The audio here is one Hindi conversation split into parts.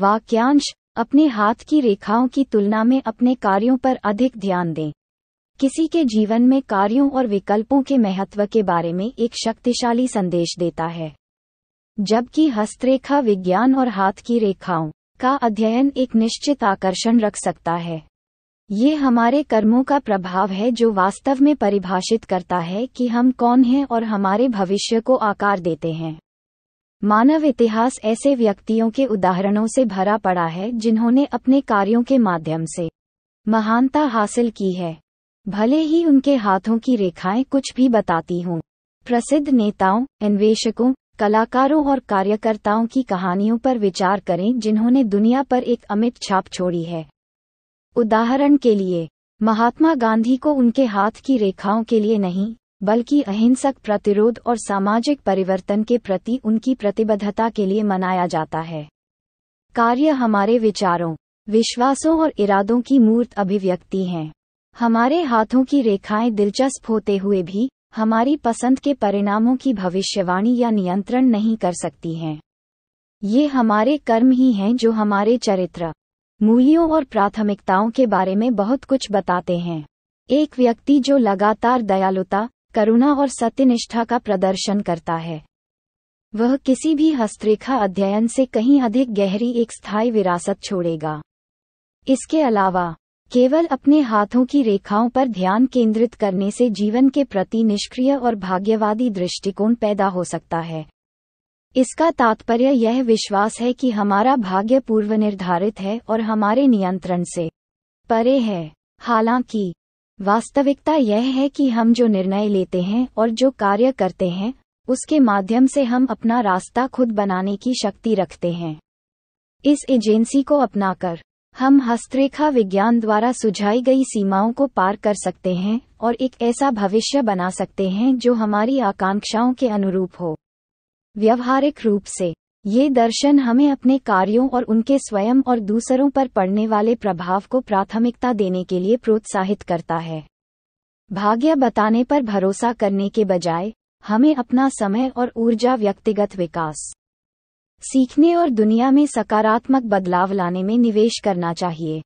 वाक्यांश अपने हाथ की रेखाओं की तुलना में अपने कार्यों पर अधिक ध्यान दें किसी के जीवन में कार्यों और विकल्पों के महत्व के बारे में एक शक्तिशाली संदेश देता है जबकि हस्तरेखा विज्ञान और हाथ की रेखाओं का अध्ययन एक निश्चित आकर्षण रख सकता है ये हमारे कर्मों का प्रभाव है जो वास्तव में परिभाषित करता है कि हम कौन हैं और हमारे भविष्य को आकार देते हैं मानव इतिहास ऐसे व्यक्तियों के उदाहरणों से भरा पड़ा है जिन्होंने अपने कार्यों के माध्यम से महानता हासिल की है भले ही उनके हाथों की रेखाएं कुछ भी बताती हों प्रसिद्ध नेताओं अन्वेषकों कलाकारों और कार्यकर्ताओं की कहानियों पर विचार करें जिन्होंने दुनिया पर एक अमित छाप छोड़ी है उदाहरण के लिए महात्मा गांधी को उनके हाथ की रेखाओं के लिए नहीं बल्कि अहिंसक प्रतिरोध और सामाजिक परिवर्तन के प्रति उनकी प्रतिबद्धता के लिए मनाया जाता है कार्य हमारे विचारों विश्वासों और इरादों की मूर्त अभिव्यक्ति हैं हमारे हाथों की रेखाएं दिलचस्प होते हुए भी हमारी पसंद के परिणामों की भविष्यवाणी या नियंत्रण नहीं कर सकती हैं ये हमारे कर्म ही हैं जो हमारे चरित्र मूल्यों और प्राथमिकताओं के बारे में बहुत कुछ बताते हैं एक व्यक्ति जो लगातार दयालुता करुणा और सत्यनिष्ठा का प्रदर्शन करता है वह किसी भी हस्तरेखा अध्ययन से कहीं अधिक गहरी एक स्थायी विरासत छोड़ेगा इसके अलावा केवल अपने हाथों की रेखाओं पर ध्यान केंद्रित करने से जीवन के प्रति निष्क्रिय और भाग्यवादी दृष्टिकोण पैदा हो सकता है इसका तात्पर्य यह विश्वास है कि हमारा भाग्य पूर्व निर्धारित है और हमारे नियंत्रण से परे है हालांकि वास्तविकता यह है कि हम जो निर्णय लेते हैं और जो कार्य करते हैं उसके माध्यम से हम अपना रास्ता खुद बनाने की शक्ति रखते हैं इस एजेंसी को अपनाकर हम हस्तरेखा विज्ञान द्वारा सुझाई गई सीमाओं को पार कर सकते हैं और एक ऐसा भविष्य बना सकते हैं जो हमारी आकांक्षाओं के अनुरूप हो व्यवहारिक रूप से ये दर्शन हमें अपने कार्यों और उनके स्वयं और दूसरों पर पड़ने वाले प्रभाव को प्राथमिकता देने के लिए प्रोत्साहित करता है भाग्य बताने पर भरोसा करने के बजाय हमें अपना समय और ऊर्जा व्यक्तिगत विकास सीखने और दुनिया में सकारात्मक बदलाव लाने में निवेश करना चाहिए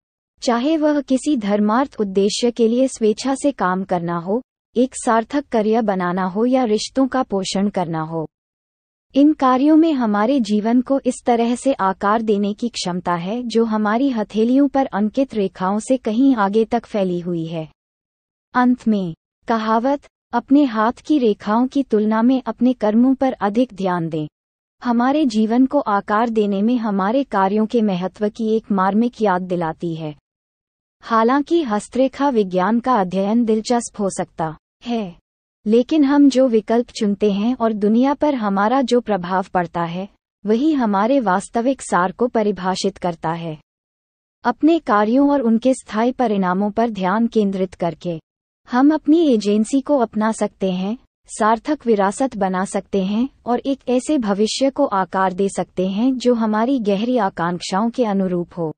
चाहे वह किसी धर्मार्थ उद्देश्य के लिए स्वेच्छा से काम करना हो एक सार्थक करियर बनाना हो या रिश्तों का पोषण करना हो इन कार्यों में हमारे जीवन को इस तरह से आकार देने की क्षमता है जो हमारी हथेलियों पर अंकित रेखाओं से कहीं आगे तक फैली हुई है अंत में कहावत अपने हाथ की रेखाओं की तुलना में अपने कर्मों पर अधिक ध्यान दें हमारे जीवन को आकार देने में हमारे कार्यों के महत्व की एक मार्मिक याद दिलाती है हालांकि हस्तरेखा विज्ञान का अध्ययन दिलचस्प हो सकता है लेकिन हम जो विकल्प चुनते हैं और दुनिया पर हमारा जो प्रभाव पड़ता है वही हमारे वास्तविक सार को परिभाषित करता है अपने कार्यों और उनके स्थायी परिणामों पर ध्यान केंद्रित करके हम अपनी एजेंसी को अपना सकते हैं सार्थक विरासत बना सकते हैं और एक ऐसे भविष्य को आकार दे सकते हैं जो हमारी गहरी आकांक्षाओं के अनुरूप हो